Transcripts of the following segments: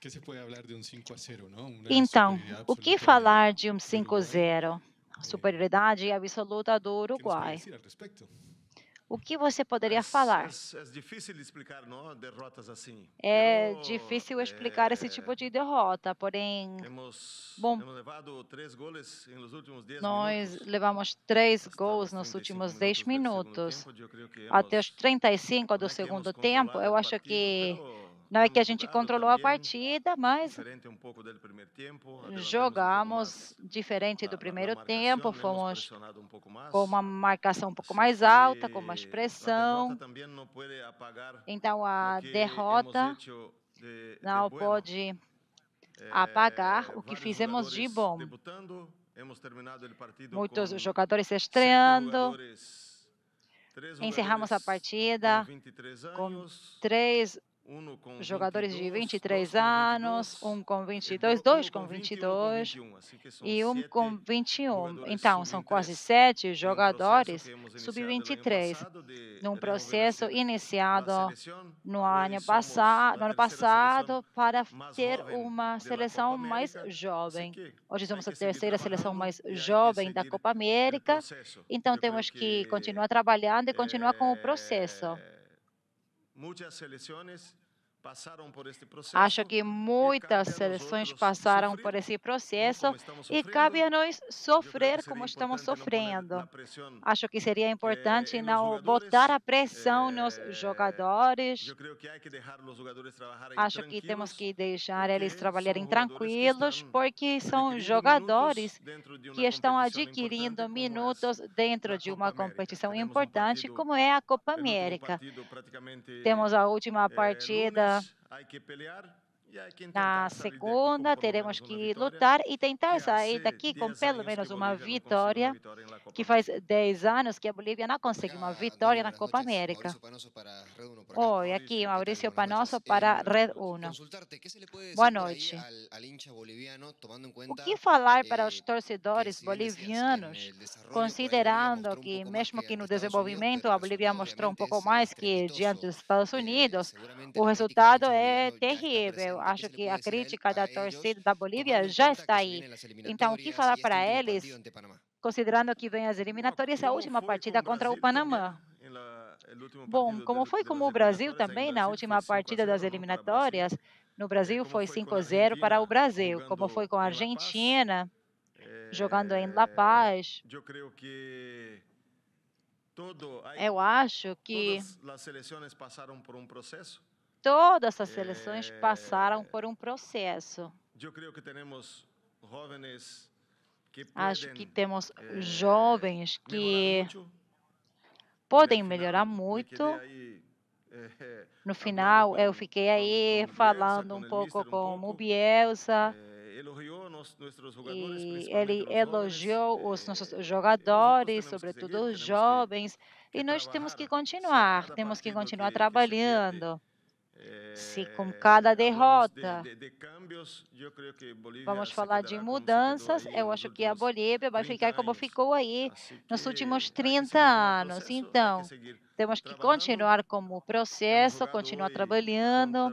Que se pode falar de um 5 a 0, não? Uma então, o que falar de um 5 a 0? É. Superioridade absoluta do Uruguai. O que você poderia falar? É, difícil explicar não, derrotas assim. É difícil eh, explicar é, esse tipo de derrota, porém, bom, nós minutos. levamos três gols nos últimos 10 minutos. Até os 35 do segundo tempo, eu acho que não é que a gente controlou a partida, mas jogamos diferente do primeiro tempo, né? fomos com uma marcação um pouco mais alta, com mais pressão. Então a derrota não pode apagar então, o que é, fizemos de bom. Muitos jogadores estreando. Encerramos a partida com três jogadores de 23 anos, um com 22, dois com 22 e um com 21. Então, são quase sete jogadores sub-23 num processo iniciado no ano passado, no ano passado para ter uma seleção mais jovem. Hoje somos a terceira seleção mais jovem da Copa América, então temos que continuar trabalhando e continuar com o processo. muchas selecciones Acho que muitas seleções passaram por esse processo e cabe a nós sofrer como estamos sofrendo. Acho que seria eh, importante não botar a pressão eh, nos jogadores. Acho que temos que deixar eles trabalharem tranquilos, porque são jogadores que estão adquirindo minutos dentro de uma competição importante, como é a Copa América. Temos a última eh, partida Hay que pelear Na segunda, teremos que lutar e tentar sair daqui com pelo menos uma vitória, que faz 10 anos que a Bolívia não consegue uma vitória na Copa América. Oi, aqui, Maurício Panoso para eh, Red Uno. Boa noite. O que falar para eh, os torcedores bolivianos, considerando que, mesmo que no desenvolvimento a Bolívia mostrou um pouco mais que diante dos Estados eh, Unidos, o resultado é terrível? acho que a crítica da torcida da Bolívia já está aí. Então, o que falar para eles, considerando que vem as eliminatórias, é a última partida contra o Panamá? Bom, como foi como o Brasil também na última partida das eliminatórias, no eh, Brasil foi 5-0 para o Brasil, como foi com a Argentina, eh, jogando em La Paz. Eu acho que Todas as seleções passaram é. por um processo. Acho que temos eh, jovens que podem melhorar muito. Eh, no final, eu fiquei aí falando um pouco com o Bielsa. Eh, e ele elogiou os nossos jogadores, sobretudo os jovens. E nós temos que continuar, temos que continuar trabalhando. É, se com cada derrota vamos falar de mudanças, eu acho que a Bolívia vai ficar como ficou aí assim nos últimos 30 anos. Então, temos que continuar como processo, continuar trabalhando.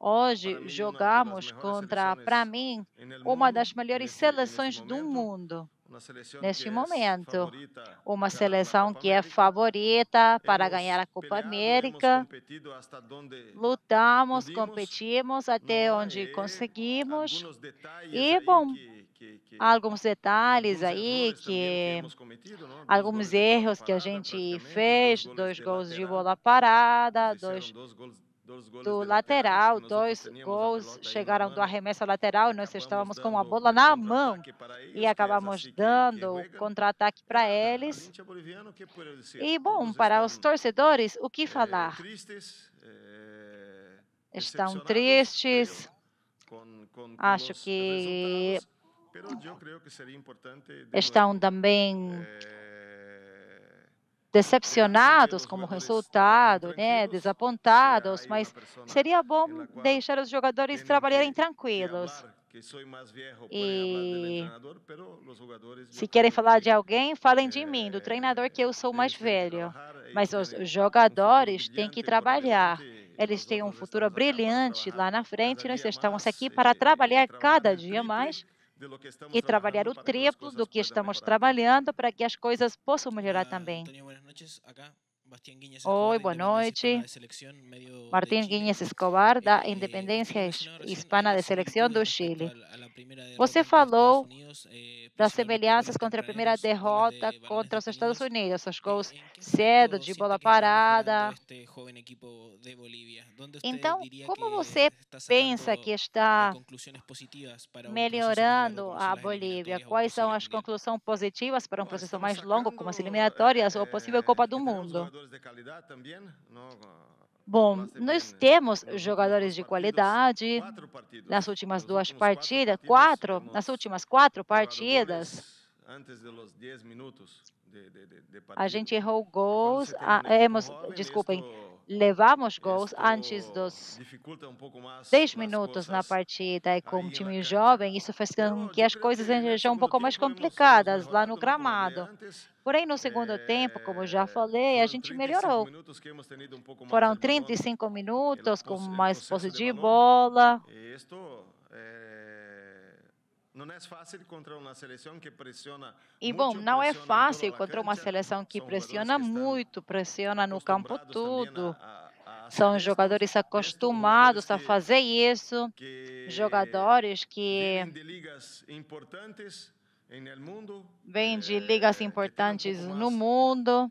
Hoje jogamos contra, para mim, uma das melhores seleções do mundo neste momento. Uma seleção que é, é favorita para ganhar a Copa América. Lutamos, competimos até onde é conseguimos. E, bom, alguns detalhes aí que alguns erros que a gente fez, dois gols de bola parada, dois do lateral, dois gols chegaram do arremesso lateral, nós estávamos com a bola na mão e é acabamos dando o contra-ataque para eles. É é e, bom, para os torcedores, o que eh, falar? Eh, estão tristes, acho que estão também eh, decepcionados como resultado, né, desapontados, mas seria bom deixar os jogadores trabalharem tranquilos. E se querem falar de alguém, falem de mim, do eh, treinador que eu sou mais velho. Mas os jogadores têm que trabalhar. Eles têm um futuro brilhante lá na frente. Nós estamos aqui para eh, trabalhar cada dia mais e trabalhar o triplo do que estamos trabalhando para que as coisas possam melhorar também. Hoy, buenas noches. Martín Guinness Escobar, da eh, Independência Hispana de Seleção do Chile. Você falou eh, das semelhanças contra a primeira derrota contra os Estados Unidos, os gols cedo, de bola parada. Então, como você pensa que está melhorando a Bolívia? Quais são as conclusões positivas para um processo mais longo, como as eliminatórias ou possível Copa do Mundo? Ah, Bom, nós né? temos jogadores de qualidade nas últimas duas partidas, quatro, nas últimas quatro partidas. A gente errou gols, ah, hemos, desculpem, levamos gols antes dos 10 minutos na partida e com o é time jovem, isso fez com que as coisas sejam um pouco mais complicadas lá no gramado. Porém, no segundo é, tempo, como já falei, a gente melhorou. Foram 35 minutos com mais é, posse de bola. Eh, e bom, não é fácil contra uma seleção que pressiona é muito, pressiona no campo tudo. São jogadores acostumados a fazer isso, jogadores que vêm de ligas importantes eh, no mundo,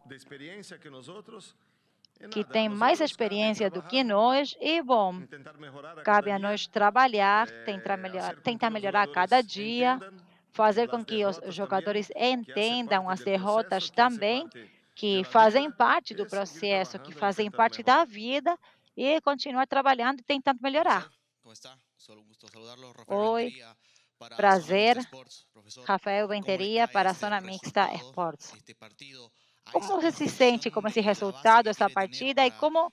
é que tem mais experiência do que nós e, bom, cabe a nós trabalhar, é, tentar melhorar, tentar melhorar cada dia, fazer com que os jogadores entendam as derrotas também, que fazem parte do processo, que fazem parte da vida e continuar trabalhando e tentando melhorar. Oi, prazer, Rafael Venteria, para a Zona Mixta Esportes. Como você se sente como esse resultado, essa partida e como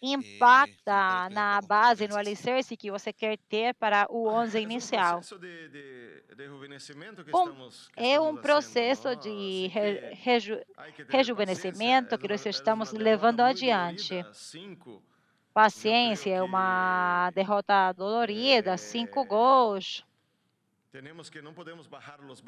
impacta na base, no alicerce que você quer ter para o 11 inicial. Bom, é um processo de reju rejuvenescimento que nós é estamos levando adiante. Paciência é uma derrota dolorida, é, cinco gols. Eh, Mas não podemos abaixar os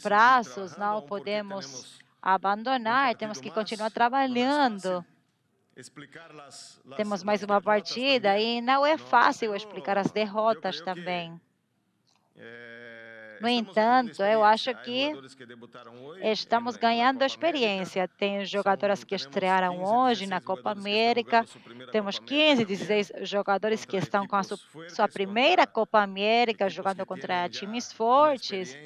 braços, não podemos abandonar, temos que continuar trabalhando. Temos mais uma partida e não é fácil explicar as derrotas também. É, é, no entanto, eu acho que estamos ganhando experiência. Tem jogadoras que estrearam hoje na Copa América, temos 15, 16 jogadores que estão com a sua primeira Copa América, jogando contra times fortes,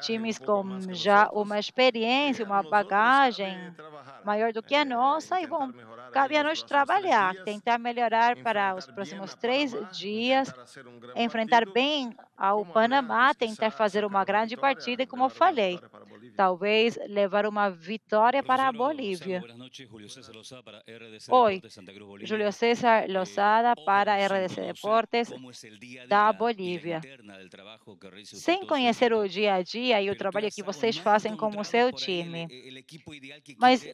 times com já uma experiência, uma bagagem maior do que a é, nossa, e bom. Cabe a nós trabalhar, tentar melhorar para os próximos três né? dias, enfrentar bem ao Panamá, tentar fazer uma grande partida, como é eu falei, talvez levar uma vitória para a Bolívia. Oi, Julio César Lozada para RDC Deportes eh, da Bolívia. Sem conhecer o dia a dia e o trabalho que vocês fazem como seu time. Mas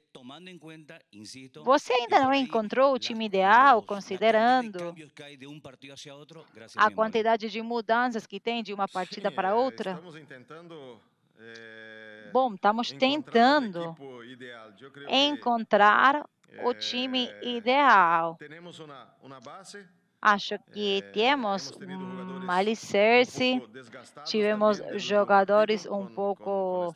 você ainda não encontrou o time ideal, considerando a quantidade de mudanças que tem de uma partida para eh, outra? Estamos tentando eh, bom, estamos tentando encontrar o é, time ideal. Acho é, que temos um alicerce, tivemos jogadores um pouco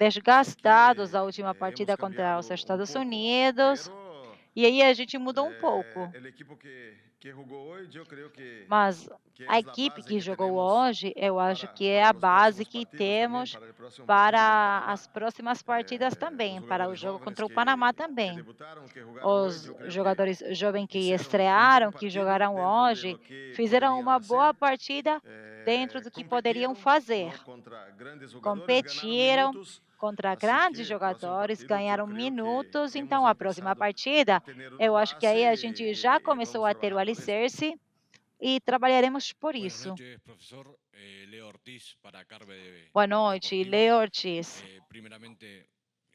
desgastados na última é, partida contra os Estados Unidos, e aí a gente mudou um pouco. Mas a equipe que jogou hoje, eu acho que é a base que temos para as próximas partidas é, também, para o jogo contra o Panamá também. Os jogadores jovens que estrearam, que jogaram hoje, fizeram uma boa partida é, dentro do que poderiam fazer. Competiram contra grandes jogadores, ganharam minutos. Então, a próxima partida, eu acho que aí a gente já começou a ter o alicerce e trabalharemos por isso. Eh, Boa noite, Leo Ortiz. Eh,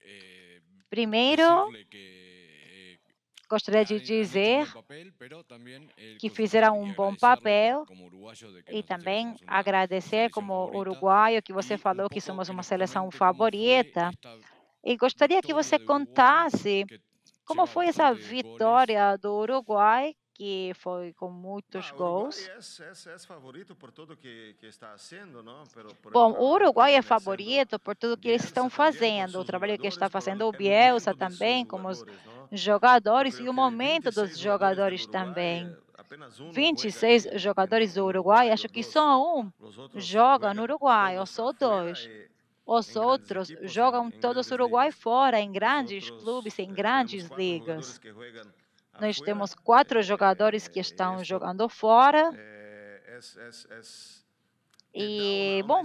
eh, primeiro, Gostaria de dizer que fizeram um bom papel e também agradecer como uruguaio que você falou que somos uma seleção favorita. E gostaria que você contasse como foi essa vitória do Uruguai que foi com muitos ah, gols. É, é, é, favorito por tudo que, que está não? por Bom, o Uruguai é favorito por tudo que eles estão fazendo, o trabalho que está fazendo o Bielsa também, como os jogadores e o momento dos jogadores também. 26 jogadores do Uruguai, acho que só um joga no Uruguai, ou só dois. Os outros jogam todos o Uruguai fora, em grandes clubes, em eh, grandes ligas nós né? temos quatro é, jogadores que é, é, estão jogando fora. E, bom,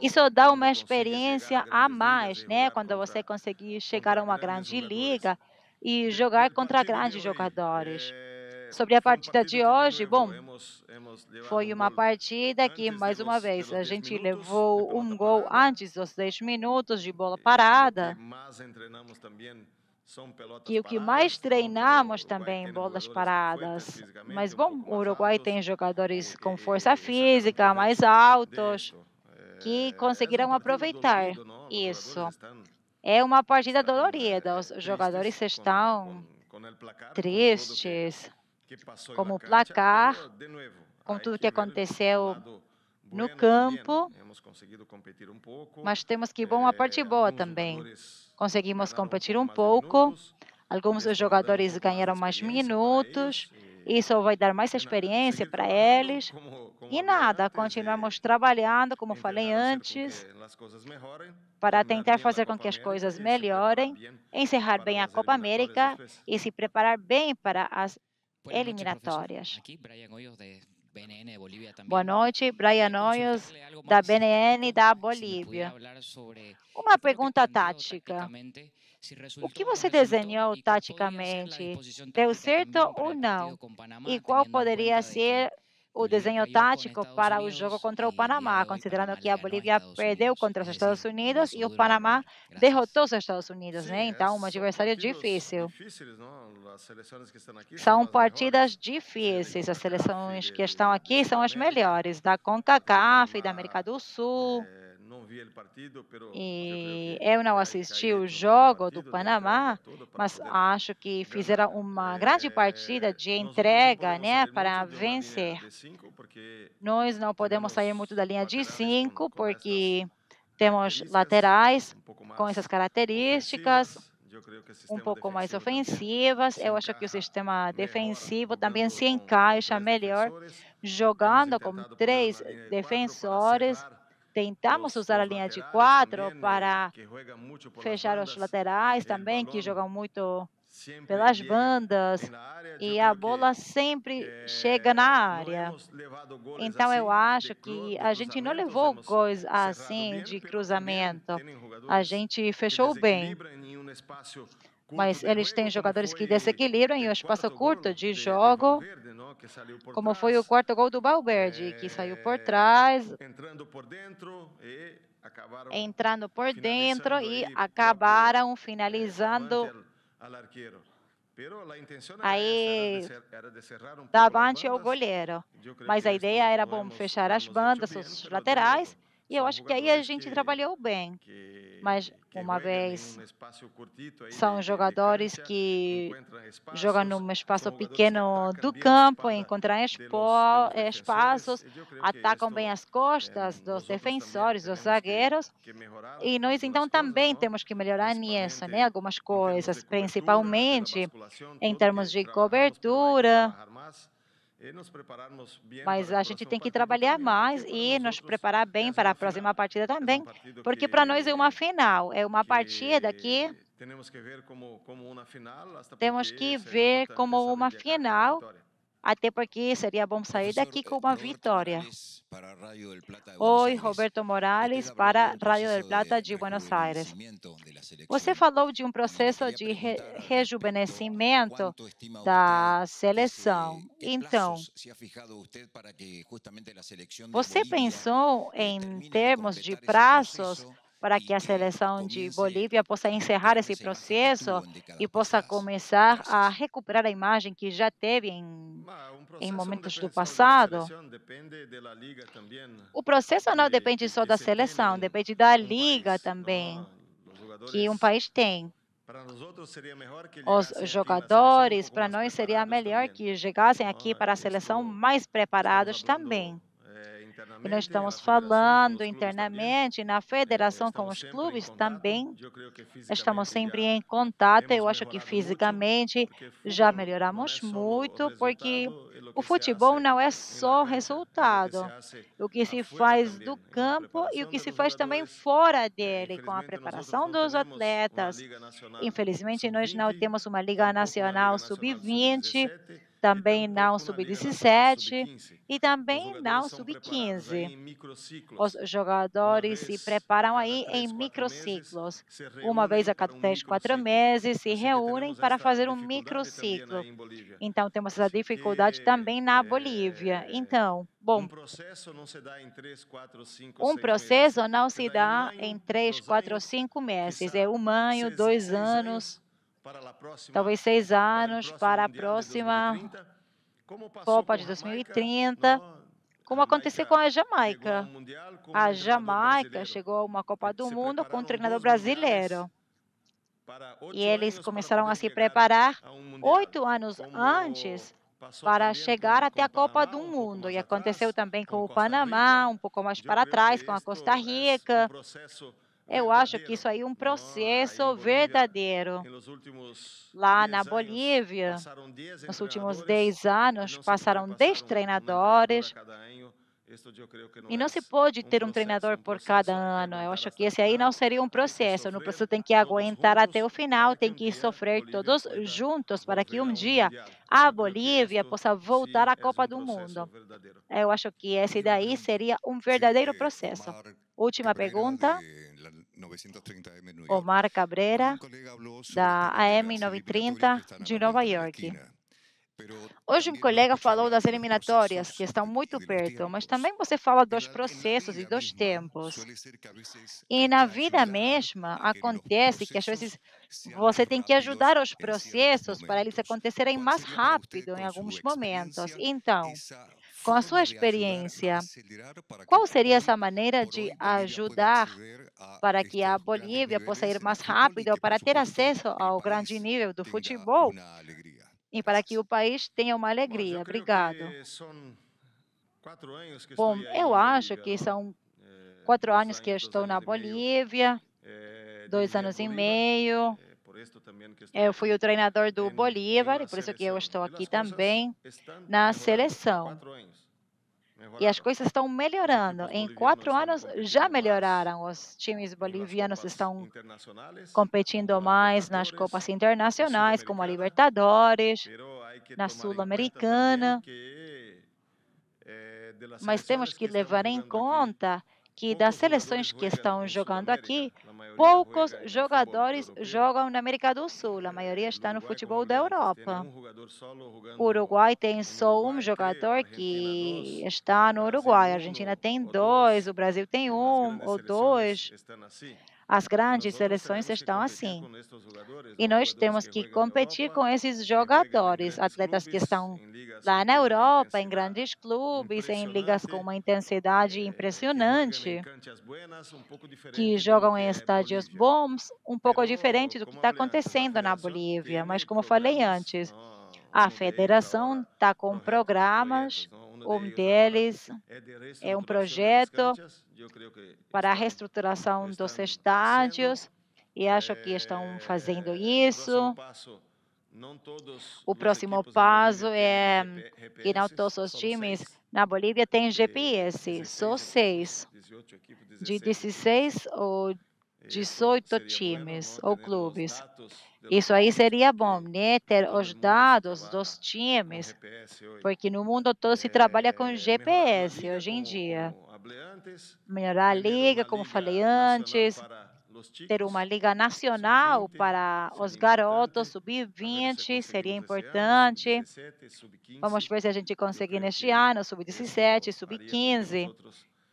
isso dá uma experiência a mais, né? Quando você conseguir chegar a uma grande liga e jogar contra grandes jogadores. Sobre a partida de hoje, bom, foi uma partida que, mais uma vez, a gente levou um gol antes dos 10 minutos de bola parada que o que mais treinamos também em bolas né, paradas. Mas bom, o Uruguai tem jogadores com força física, mais altos, que é, é conseguirão aproveitar é isso. É uma partida dolorida. Os jogadores estão tristes, como o placar, com tudo que aconteceu no campo, mas temos que bom a eh, parte boa também. Conseguimos competir um pouco, alguns é jogadores ganharam mais minutos, isso vai dar mais experiência para eles. E nada, continuamos trabalhando, como falei antes, para tentar fazer com que as coisas melhorem, encerrar bem a Copa América e se preparar bem para as eliminatórias. Boa noite, Brian Hoyos, da BNN da Bolívia. Uma pergunta tática. O que você desenhou taticamente? Deu certo ou não? E qual poderia ser o desenho tático para o jogo contra o eh, Panamá, considerando que a Bolívia perdeu contra os Estados Unidos ¿eh? e o Panamá derrotou os Estados Unidos, né? Então, um adversário difícil. São partidas difíceis. As seleções que estão aqui são as melhores da CONCACAF, e da América do Sul. Eh, e eu não assisti o jogo do né, Panamá, mas acho que fizeram uma é, grande partida é, de entrega né, para vencer. Nós não podemos sair muito da linha de cinco, porque temos laterais com essas características um pouco mais ofensivas. Eu acho que o sistema defensivo também se encaixa melhor jogando com três defensores Tentamos usar a linha de quatro eh, para fechar os laterais também, que jogam muito pelas bandas e a bola sempre eh, chega na área. Então eu acho que a gente não levou gols assim de cruzamento. A gente fechou bem mas eles têm jogadores que desequilibram em um espaço curto de jogo, como foi o quarto gol do Valverde, que saiu por é, trás, entrando por dentro e acabaram finalizando Aí, davante ao é goleiro. Mas a ideia era, bom, fechar as bandas, os laterais, e eu acho que aí a gente trabalhou bem. Mas, uma vez, são jogadores que jogam num espaço pequeno do campo, encontram espaços, atacam bem as costas é, dos defensores, dos zagueiros. E nós, então, também temos que melhorar nisso, né? algumas coisas, principalmente em termos de cobertura mas a gente tem que trabalhar mais tipo e nos preparar bem é para a próxima partida é também, porque para nós é uma final, é uma partida que temos que ver como uma final como uma final até porque seria bom sair daqui com eh, uma vitória. Oi, Roberto Morales, para Rádio del Plata de Buenos Aires. Você falou de um processo de re rejuvenescimento da seleção. Então, você pensou em termos de prazos para que a seleção de eh, Bolívia possa encerrar esse processo e possa começar a recuperar a imagem que já teve em, é em momentos do passado. Né? O processo não depende só da seleção, né? depende da liga também, ah, que um país tem. Os jogadores, para nós seria melhor que chegassem aqui ah, para a seleção é mais é preparados também. E nós estamos falando internamente na federação com os clubes também. É, estamos sempre em contato. Eu acho que fisicamente já melhoramos muito, porque o futebol não é só resultado. O que se é faz do campo e o que se faz também fora é, dele, com a preparação dos atletas. Infelizmente, nós não temos uma Liga Nacional Sub-20 também é, não sub-17 e também não sub-15. Os jogadores se preparam aí em microciclos. Uma vez a cada três, quatro meses se reúnem para fazer um é microciclo. Então temos essa dificuldade também na é, Bolívia. Então, Bom, um processo não se dá em três quatro cinco meses. É um ano, dois anos, talvez seis anos, para a próxima Copa de 2030, como aconteceu com a Jamaica. A Jamaica chegou a uma Copa do Mundo com um treinador brasileiro. E eles começaram a se preparar oito anos antes para chegar até a Copa do Mundo. E aconteceu também com o Panamá, um pouco mais para trás, com a Costa Rica. Eu acho que isso aí é um processo verdadeiro. Lá na Bolívia, nos últimos 10 anos, passaram 10 treinadores e não é se pode ter um treinador por cada ano. Eu acho que esse aí não seria um tipo processo. No processo tem que aguentar até o final, tem que sofrer todos juntos para que um dia a Bolívia possa voltar à Copa do Mundo. Eu acho que esse daí seria um verdadeiro processo. Última pergunta. Omar Cabrera, da AM 930 de Nova York. Hoje um colega falou das eliminatórias, que estão muito perto, mas também você fala dos processos e dos tempos. E na vida mesma, acontece que às vezes você tem que ajudar os processos para eles acontecerem mais rápido em alguns momentos. Então, com a sua experiência, qual seria essa maneira de ajudar para que a Bolívia possa ir mais rápido para ter acesso ao grande nível do futebol e para que o país tenha uma alegria. Obrigado. Bom, eu acho que são quatro anos que estou na Bolívia, dois anos e meio. Eh, eh, eu fui o treinador do Bolívar, e por isso que eu estou aqui também na seleção. E as coisas estão melhorando. Em quatro anos já melhoraram. Os times bolivianos estão competindo mais nas Copas Internacionais, como a Libertadores, na Sul-Americana. Eh, Mas temos que levar em conta que das seleções que estão jogando aqui, poucos jogadores jogam na América do Sul, a maioria está no futebol da Europa. O Uruguai tem só um jogador que está no Uruguai, a Argentina tem dois, o Brasil tem um ou dois. As grandes seleções estão assim. E né? nós temos que competir com esses jogadores, atletas que estão lá na Europa, em grandes clubes, em ligas com uma intensidade é, impressionante, é, é que jogam em estádios bons, um pouco diferente do que está acontecendo na Bolívia. Mas, como falei antes, ah, a federação está com programas um deles é um projeto para a reestruturação dos estádios e acho que estão eh, fazendo isso. O próximo passo é que não todos os times na Bolívia têm eh, GPS, só seis, de 16 ou 18 eh, times ou clubes. Isso aí seria bom, né? Ter os dados dos times, porque no mundo todo se é, trabalha com é, GPS hoje em dia. Melhorar a liga, como falei antes, ter uma liga nacional para os garotos sub-20 seria importante. Vamos ver se a gente conseguir neste ano, sub-17, sub-15.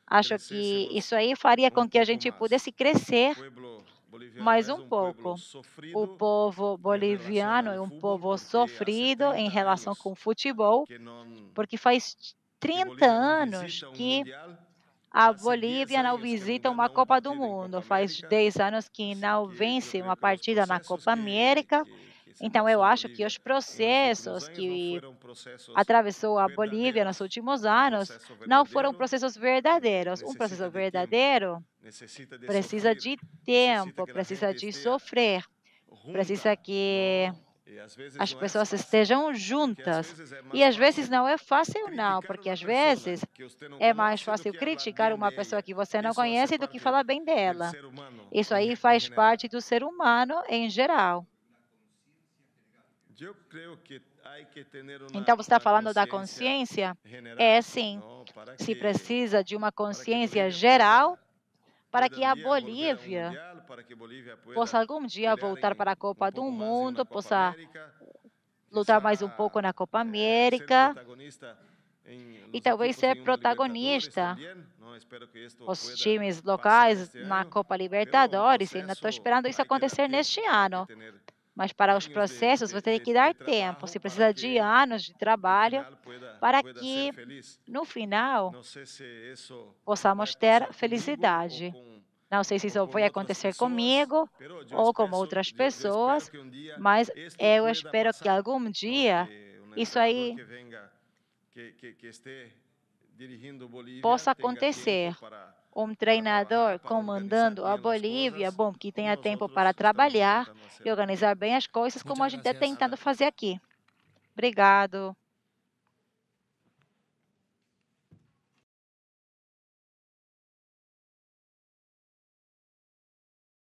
Acho que isso aí faria com que a gente pudesse crescer mais um pouco. O povo boliviano é um povo sofrido em relação com o futebol, porque faz 30 anos que a Bolívia não visita uma Copa do Mundo. Faz 10 anos que não vence uma partida na Copa América. Então, eu acho que os processos que atravessou a Bolívia nos últimos anos não foram processos verdadeiros. Um processo verdadeiro precisa de tempo, precisa de sofrer, precisa que as pessoas estejam juntas. E às vezes é é não é fácil, não, porque às vezes é mais fácil criticar uma pessoa que você não conhece do que falar bem dela. Isso aí faz parte do ser humano em geral. Então, você está falando da consciência? É, sim. Se precisa de uma consciência geral para que a Bolívia possa algum dia voltar para a Copa do Mundo, possa lutar mais um pouco na Copa eh, América e talvez ser protagonista os times locais na Copa Libertadores. Ainda estou esperando isso acontecer neste ano. Mas para os processos você tem que dar tempo, você precisa de anos de trabalho para que no final possamos ter felicidade. Não sei se isso vai acontecer comigo ou com outras pessoas, mas eu espero que algum dia isso aí possa acontecer um treinador comandando a Bolívia, bom, que tenha tempo para trabalhar e organizar bem as coisas, como a gente está tentando fazer aqui. Obrigado.